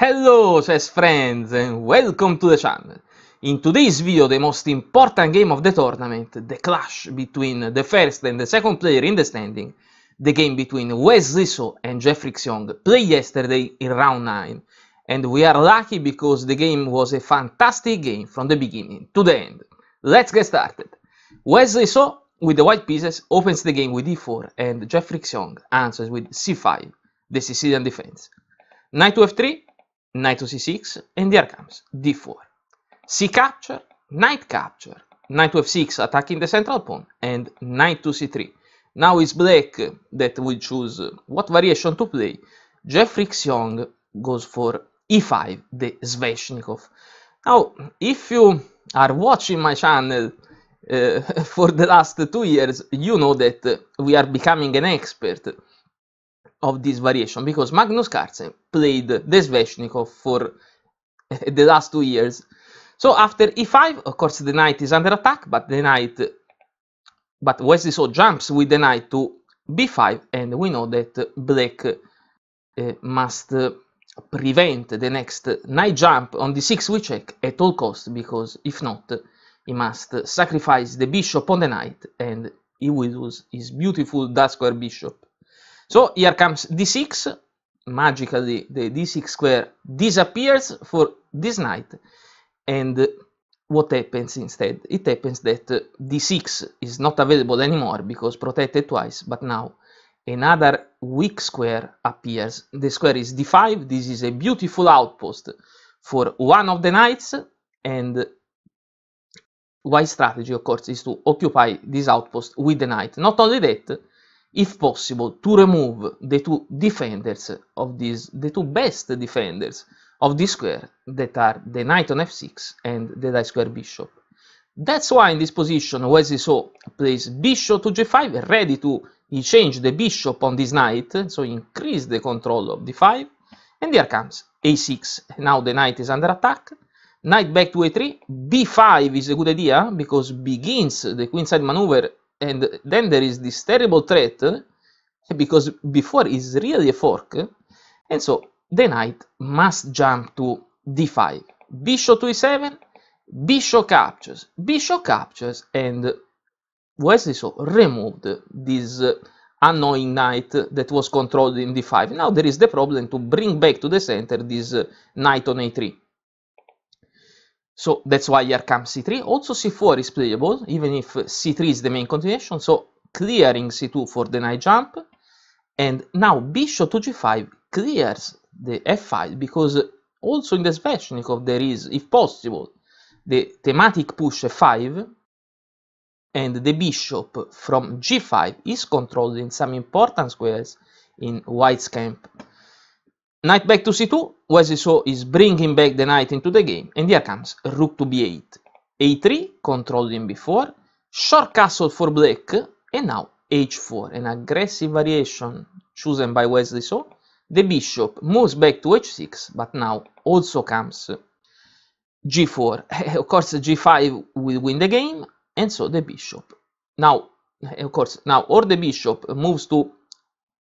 Hello chess friends and welcome to the channel. In today's video the most important game of the tournament, the clash between the first and the second player in the standing, the game between Wesley So and Jeffrey Xiong played yesterday in round 9 and we are lucky because the game was a fantastic game from the beginning to the end. Let's get started. Wesley So with the white pieces opens the game with e4 and Jeffrey Xiong answers with c5, the Sicilian defense. Knight to f3 knight to c6 and there comes d4 c capture knight capture knight to f6 attacking the central pawn and knight to c3 now it's black that will choose what variation to play jeffrey xiong goes for e5 the sveshnikov now if you are watching my channel uh, for the last two years you know that we are becoming an expert of this variation because Magnus Carlsen played Desveshnikov for the last two years. So after e5, of course, the knight is under attack, but the knight, but Wesley so jumps with the knight to b5, and we know that black uh, must uh, prevent the next knight jump on d6 we check at all costs, because if not, he must sacrifice the bishop on the knight, and he will lose his beautiful dark square bishop. So here comes d6, magically the d6 square disappears for this knight. And what happens instead? It happens that d6 is not available anymore because protected twice, but now another weak square appears. The square is d5. This is a beautiful outpost for one of the knights and wise strategy of course is to occupy this outpost with the knight. Not only that, if possible, to remove the two defenders of these, the two best defenders of this square that are the knight on f6 and the d square bishop. That's why in this position Wesley So plays bishop to g5, ready to change the bishop on this knight, so increase the control of d5, and here comes a6. Now the knight is under attack, knight back to a3, b5 is a good idea because begins the queenside maneuver and then there is this terrible threat eh, because before is really a fork eh, and so the knight must jump to d5 bishop to e7 bishop captures bishop captures and Wesley so removed this uh, annoying knight that was controlled in d5 now there is the problem to bring back to the center this uh, knight on a3 so that's why here comes c3. Also c4 is playable, even if c3 is the main continuation. So clearing c2 for the knight jump. And now bishop to g5 clears the f-file because also in the Svechnikov there is, if possible, the thematic push f5 and the bishop from g5 is controlled in some important squares in white's camp. Knight back to c2, Wesley saw is bringing back the knight into the game, and here comes rook to b8. a3, controlled b4, short castle for black, and now h4, an aggressive variation chosen by Wesley So. The bishop moves back to h6, but now also comes g4. of course, g5 will win the game, and so the bishop. Now, of course, now or the bishop moves to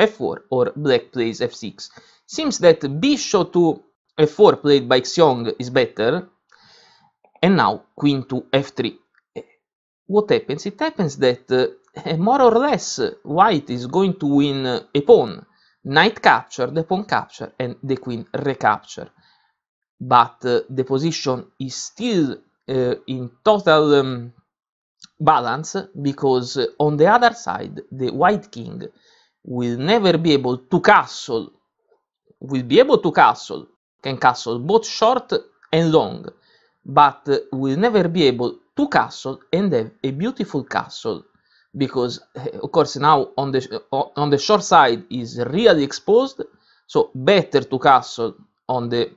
f4 or black plays f6 Seems that bishop to f4 played by Xiong is better, and now queen to f3. What happens? It happens that uh, more or less white is going to win a pawn, knight capture, the pawn capture, and the queen recapture. But uh, the position is still uh, in total um, balance because uh, on the other side the white king will never be able to castle will be able to castle, can castle both short and long, but will never be able to castle and have a beautiful castle because eh, of course now on the eh, on the short side is really exposed so better to castle on the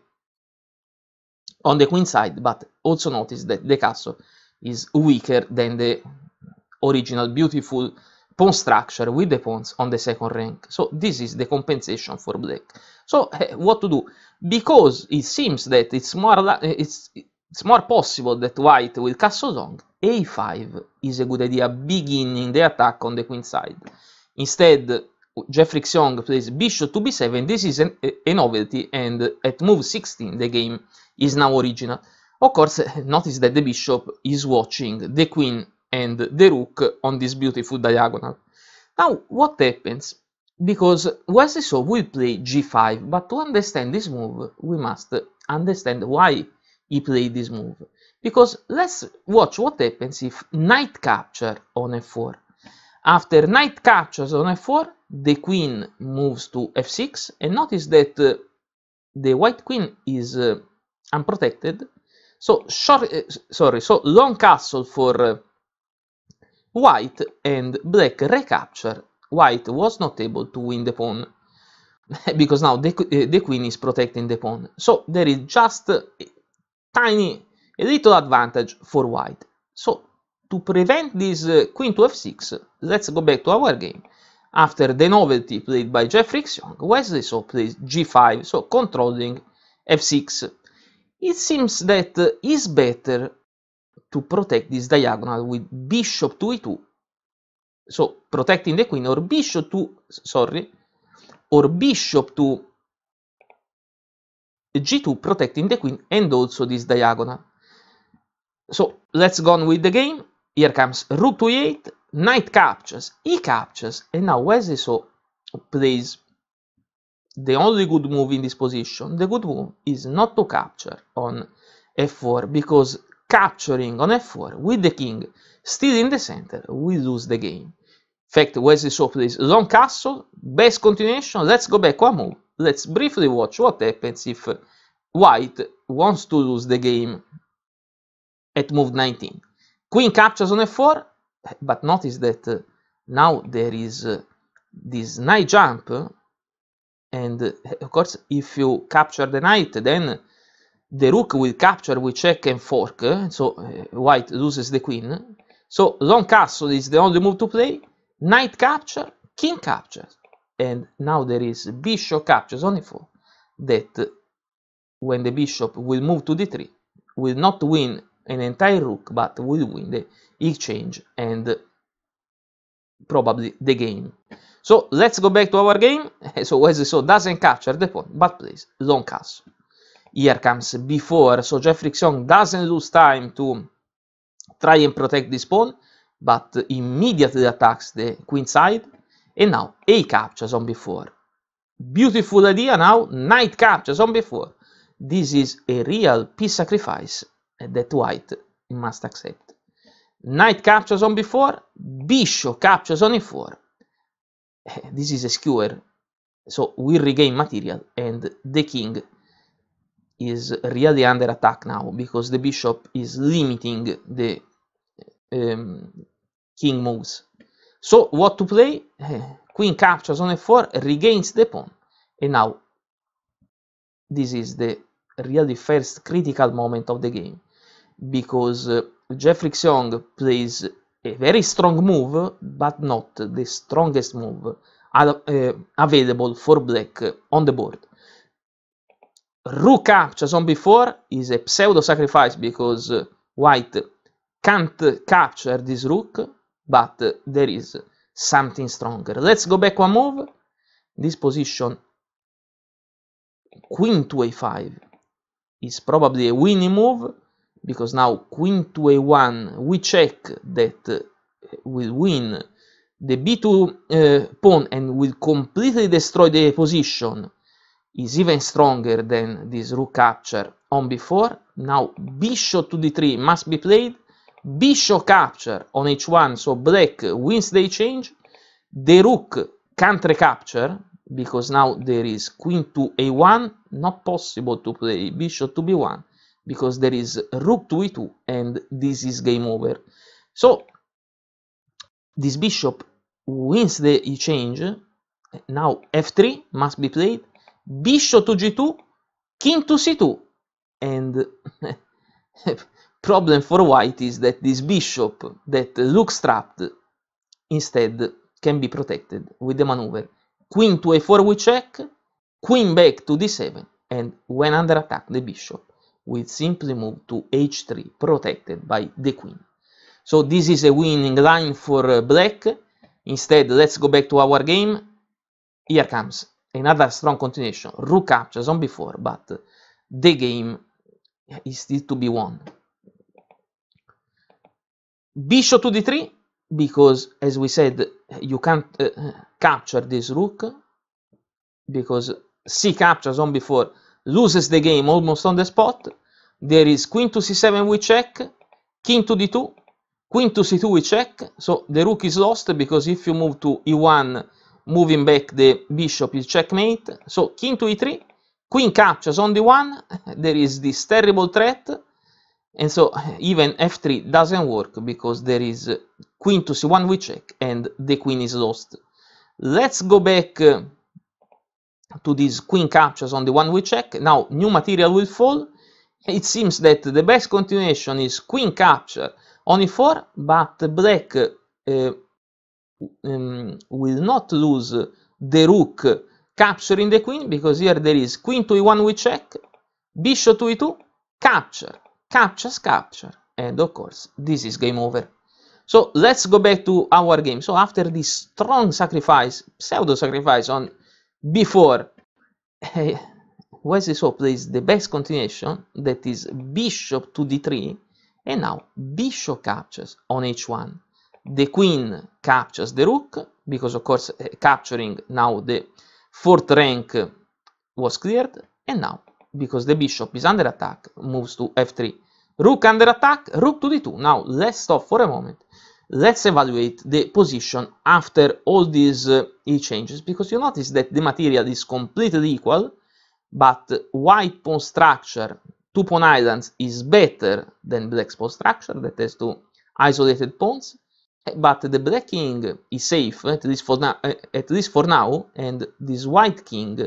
on the queen side but also notice that the castle is weaker than the original beautiful pawn structure with the pawns on the second rank. So this is the compensation for black. So uh, what to do? Because it seems that it's more eh, it's it's more possible that white will castle long, a5 is a good idea beginning the attack on the queen side. Instead, Jeffrey Xiong plays bishop to b7. This is an, a novelty, and at move 16 the game is now original. Of course, eh, notice that the bishop is watching the queen and the rook on this beautiful diagonal. Now, what happens? Because saw, will play g5, but to understand this move, we must understand why he played this move. Because let's watch what happens if knight capture on f4. After knight captures on f4, the queen moves to f6, and notice that uh, the white queen is uh, unprotected. So short, uh, sorry, so long castle for uh, White and black recapture, White was not able to win the pawn because now the, eh, the queen is protecting the pawn. So there is just a tiny, a little advantage for White. So to prevent this uh, queen to f6, let's go back to our game. After the novelty played by Jeffrey Young, Wesley So plays g5, so controlling f6. It seems that uh, is better to protect this diagonal with bishop to e2. So protecting the queen or bishop to, sorry, or bishop to g2 protecting the queen and also this diagonal. So let's go on with the game. Here comes rook to e8, knight captures, e captures, and now Wesley so plays the only good move in this position. The good move is not to capture on f4 because capturing on f4 with the king still in the center, we lose the game. In fact, Wesley Shaw this long castle, best continuation, let's go back one move. Let's briefly watch what happens if white wants to lose the game at move 19. Queen captures on f4, but notice that uh, now there is uh, this knight jump, uh, and of course if you capture the knight then the rook will capture with check and fork, eh? so eh, white loses the queen. So long castle is the only move to play, knight capture, king captures, and now there is bishop captures only four, that eh, when the bishop will move to d3, will not win an entire rook, but will win the exchange and probably the game. So let's go back to our game, so as you saw, doesn't capture the pawn, but plays long castle here comes before. So Jeff Frixion doesn't lose time to try and protect this pawn, but immediately attacks the queen side. And now a captures on b4. Beautiful idea now, knight captures on b4. This is a real piece sacrifice that white must accept. Knight captures on b4, bishop captures on e4. Eh, this is a skewer, so we regain material and the king is really under attack now because the bishop is limiting the um, king moves. So what to play? Eh, queen captures on f4, regains the pawn. And now this is the really first critical moment of the game because uh, Jeffrey Xiong plays a very strong move but not the strongest move uh, available for black on the board. Rook on b before is a pseudo sacrifice because uh, white can't capture this rook, but there is something stronger. Let's go back one move. This position, queen to a5, is probably a winning move because now queen to a1, we check that uh, will win the b2 uh, pawn and will completely destroy the position is even stronger than this rook capture on b4. Now bishop to d3 must be played. Bishop capture on h1, so black wins the change. The rook can't recapture because now there is queen to a1, not possible to play bishop to b1 because there is rook to e2 and this is game over. So this bishop wins the e-change. Now f3 must be played Bishop to g2, king to c2. And problem for white is that this bishop that looks trapped instead can be protected with the maneuver. Queen to a4 we check, queen back to d7, and when under attack the bishop will simply move to h3, protected by the queen. So this is a winning line for uh, black. Instead, let's go back to our game. Here comes another strong continuation, Rook captures on before, but the game is still to be won. Bishop to d3, because as we said, you can't uh, capture this rook, because c captures on before loses the game almost on the spot. There is queen to c7 we check, king to d2, queen to c2 we check, so the rook is lost because if you move to e1, moving back the bishop is checkmate. So king to e3, queen captures on d1, there is this terrible threat, and so even f3 doesn't work because there is queen to c1 we check and the queen is lost. Let's go back uh, to these queen captures on the one we check. Now new material will fall. It seems that the best continuation is queen capture on e4, but black uh, um, will not lose the rook capturing the queen because here there is queen to e1 we check, bishop to e2, capture, captures, capture, and of course this is game over. So let's go back to our game. So after this strong sacrifice, pseudo sacrifice on b4, Wesley plays the best continuation that is bishop to d3 and now bishop captures on h1 the queen captures the rook, because of course eh, capturing now the fourth rank was cleared, and now, because the bishop is under attack, moves to f3. Rook under attack, rook to d2. Now let's stop for a moment. Let's evaluate the position after all these uh, eh, e changes, because you notice that the material is completely equal, but white pawn structure, two pawn islands, is better than black's pawn structure, that has two isolated pawns, but the black king is safe at least for now eh, at least for now and this white king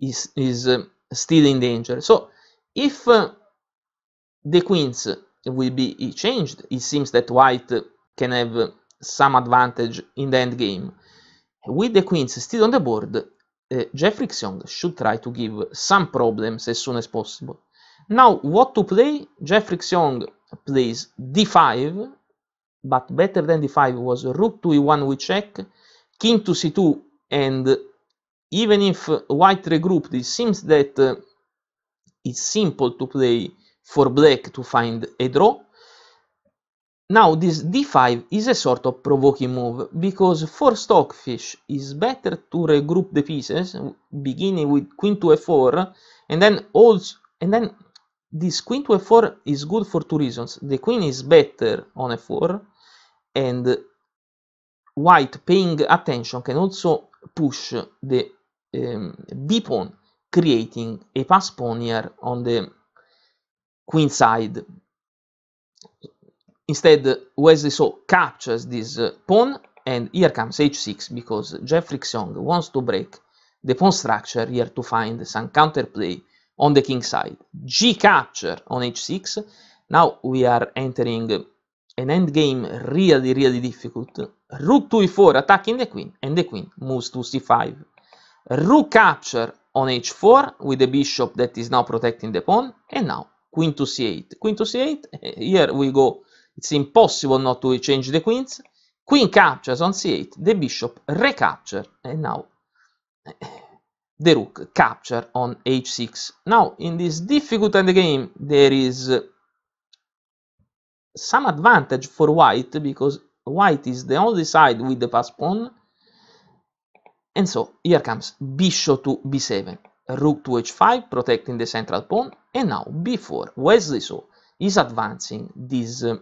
is is um, still in danger so if uh, the queens will be changed it seems that white can have some advantage in the endgame with the queens still on the board uh, Jeffrey Xiong should try to give some problems as soon as possible now what to play Jeffrey Xiong plays d5 but better than d5 was rook to e1 we check, king to c2, and even if white regrouped, it seems that uh, it's simple to play for black to find a draw. Now this d5 is a sort of provoking move, because for Stockfish it's better to regroup the pieces, beginning with queen to f4, and then also, and then this queen to f4 is good for two reasons. The queen is better on f4 and white paying attention can also push the um, b pawn creating a pass pawn here on the queen side. Instead Wesley so captures this uh, pawn and here comes h6 because Jeffrey Xiong wants to break the pawn structure here to find some counterplay on the king side. G capture on h6. Now we are entering an endgame really, really difficult. Rook to e4 attacking the queen, and the queen moves to c5. Rook capture on h4 with the bishop that is now protecting the pawn, and now queen to c8. Queen to c8, here we go. It's impossible not to change the queens. Queen captures on c8, the bishop recapture, and now the rook capture on h6. Now, in this difficult endgame, there is some advantage for white because white is the only side with the pass pawn. And so here comes bishop to b7, rook to h5, protecting the central pawn, and now b4. Wesley so is advancing this uh,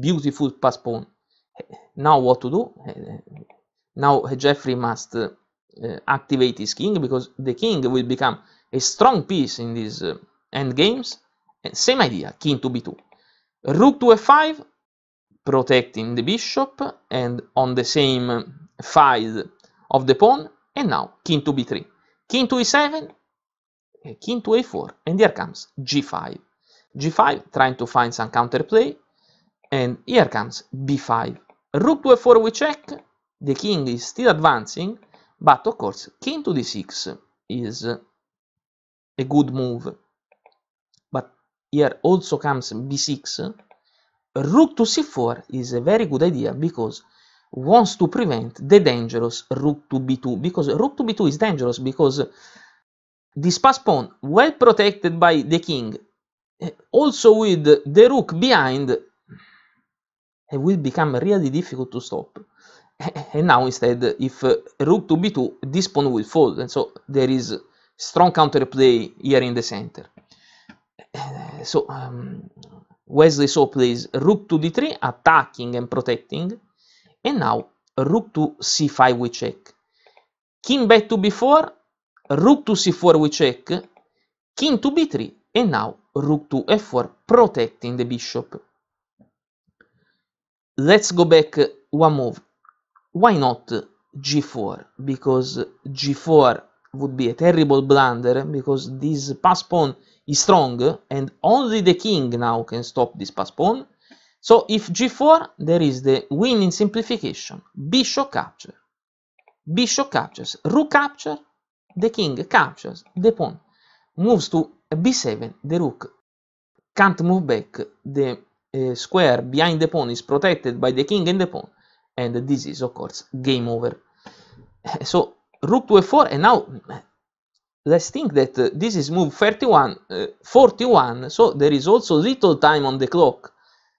beautiful pass pawn. Now what to do? Now Jeffrey must uh, uh, activate his king because the king will become a strong piece in these uh, end games. And eh, same idea, king to b2. Rook to f5, protecting the bishop and on the same side of the pawn. And now king to b3. King to e7, eh, king to a4, and here comes g5. g5 trying to find some counterplay, and here comes b5. Rook to f4 we check, the king is still advancing, but of course, king to d6 is a good move. But here also comes b6. Rook to c4 is a very good idea because wants to prevent the dangerous rook to b2 because rook to b2 is dangerous because this pass pawn well protected by the king eh, also with the rook behind it eh, will become really difficult to stop and now instead if uh, rook to b2 this pawn will fold and so there is strong counterplay here in the center so um, Wesley so plays rook to d3 attacking and protecting and now rook to c5 we check king back to b4 rook to c4 we check king to b3 and now rook to f4 protecting the bishop let's go back one move why not g4 because g4 would be a terrible blunder because this pass pawn is strong and only the king now can stop this pass pawn so if g4 there is the win in simplification bishop capture bishop captures rook capture the king captures the pawn moves to b7 the rook can't move back the uh, square behind the pawn is protected by the king and the pawn and this is of course game over so rook to a 4 and now let's think that uh, this is move 31 uh, 41 so there is also little time on the clock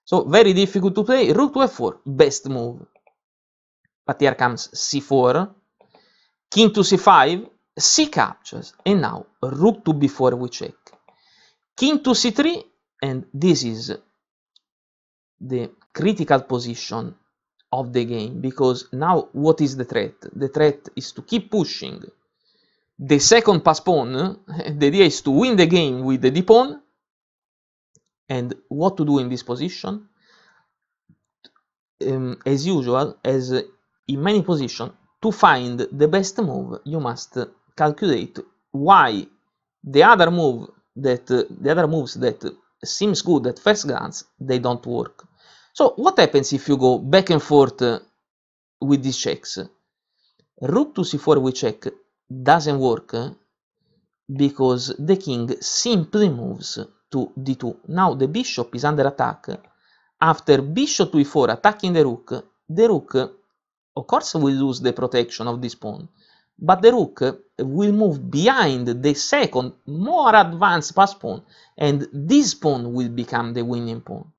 so very difficult to play rook to f4 best move but here comes c4 king to c5 c captures and now rook to b4 we check king to c3 and this is the critical position of the game because now what is the threat? The threat is to keep pushing the second pass pawn. The idea is to win the game with the d pawn. And what to do in this position? Um, as usual, as in many positions, to find the best move, you must calculate why the other move that uh, the other moves that seems good at first glance they don't work so what happens if you go back and forth uh, with these checks? Rook to c4 we check doesn't work uh, because the king simply moves to d2. Now the bishop is under attack. After bishop to e4 attacking the rook, the rook of course will lose the protection of this pawn, but the rook will move behind the second, more advanced pass pawn, and this pawn will become the winning pawn.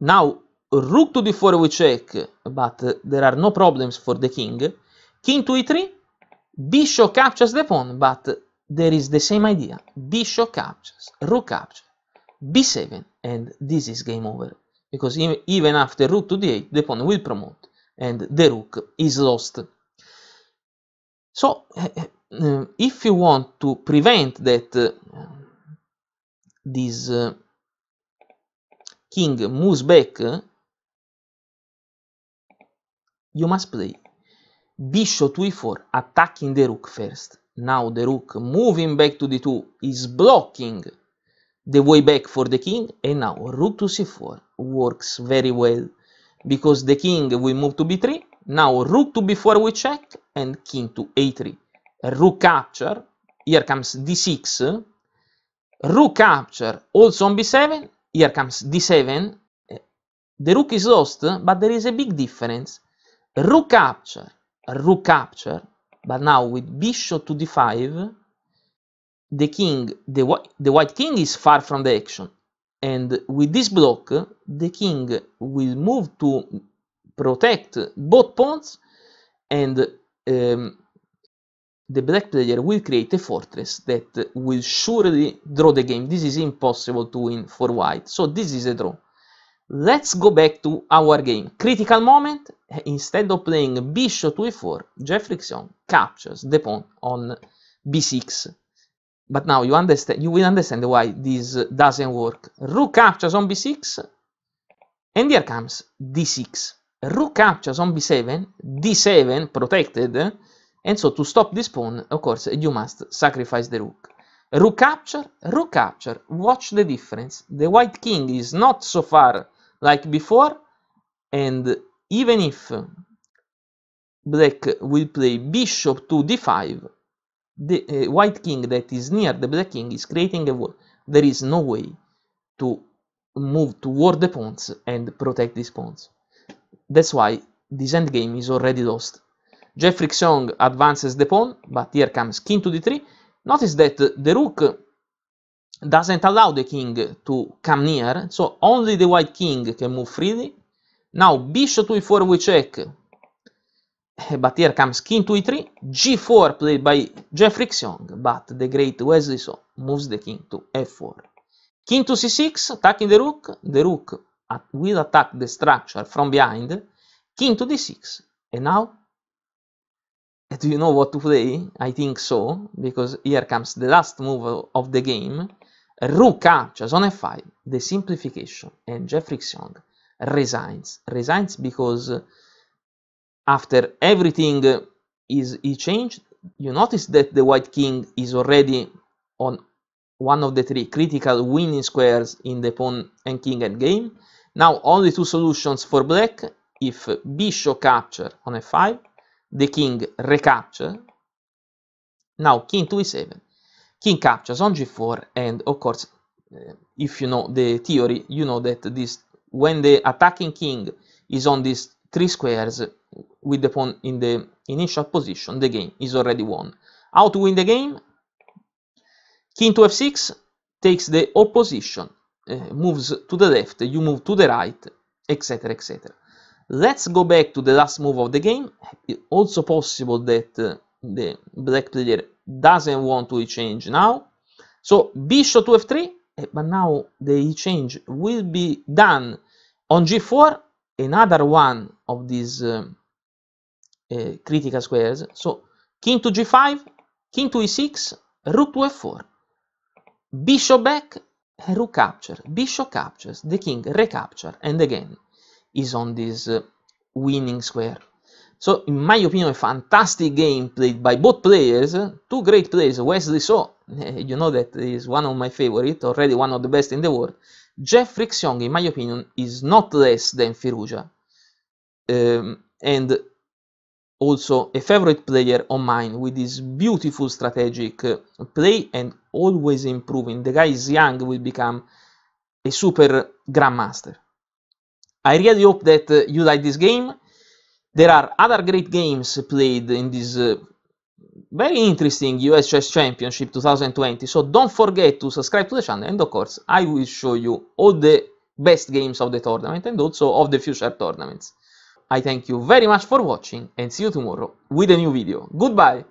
Now rook to d4 we check, but there are no problems for the king. King to e3, bishop captures the pawn, but there is the same idea. Bishop captures, rook captures, b7, and this is game over. Because even after rook to d8, the pawn will promote, and the rook is lost. So, eh, eh, if you want to prevent that uh, this uh, king moves back, eh? you must play bishop to e4, attacking the rook first. Now the rook moving back to d2 is blocking the way back for the king, and now rook to c4 works very well, because the king will move to b3, now rook to b4 we check, and king to a3. Rook capture, here comes d6, rook capture also on b7, here comes d7. The rook is lost, but there is a big difference. Rook capture, rook capture, but now with bishop to d5, the king, the, the white king is far from the action. And with this block, the king will move to protect both pawns and um, the black player will create a fortress that will surely draw the game. This is impossible to win for white, so this is a draw. Let's go back to our game. Critical moment, instead of playing bishop to e4, Jeffrickson captures the pawn on b6. But now you understand, you will understand why this doesn't work. Rook captures on b6, and here comes d6. Rook captures on b7, d7 protected, and so to stop this pawn, of course, you must sacrifice the rook. Rook capture, rook capture. Watch the difference. The white king is not so far like before, and even if black will play bishop to d5, the uh, white king that is near the black king is creating a wall. There is no way to move toward the pawns and protect these pawns. That's why this endgame is already lost. Jeffrey Song advances the pawn, but here comes king to d3. Notice that the rook doesn't allow the king to come near, so only the white king can move freely. Now bishop to e4 we check, but here comes king to e3, g4 played by Jeffrey Song, but the great Wesley So moves the king to f4. King to c6, attacking the rook, the rook will attack the structure from behind, king to d6, and now do you know what to play? I think so, because here comes the last move of the game. Rook captures on f5, the simplification, and Jeffrey Xiong resigns. Resigns because after everything is he changed, you notice that the White King is already on one of the three critical winning squares in the pawn and king endgame. Now only two solutions for black if bishop capture on f5 the king recapture. Now king to e7, king captures on g4 and of course uh, if you know the theory you know that this when the attacking king is on these three squares with the pawn in the initial position the game is already won. How to win the game? King to f6 takes the opposition, uh, moves to the left, you move to the right, etc etc. Let's go back to the last move of the game. It's also possible that uh, the black player doesn't want to change now. So bishop to f3, eh, but now the change will be done on g4, another one of these uh, critical squares. So king to g5, king to e6, rook to f4, bishop back, rook capture, bishop captures, the king recapture, and again is on this uh, winning square. So, in my opinion, a fantastic game played by both players. Uh, two great players, Wesley So, you know that is one of my favorite, already one of the best in the world. Jeff Frixiong, in my opinion, is not less than Firuja. Um, and also a favorite player of mine with his beautiful strategic uh, play and always improving. The guy is young, will become a super grandmaster. I really hope that uh, you like this game. There are other great games played in this uh, very interesting US Chess Championship 2020, so don't forget to subscribe to the channel and of course I will show you all the best games of the tournament and also of the future tournaments. I thank you very much for watching and see you tomorrow with a new video. Goodbye!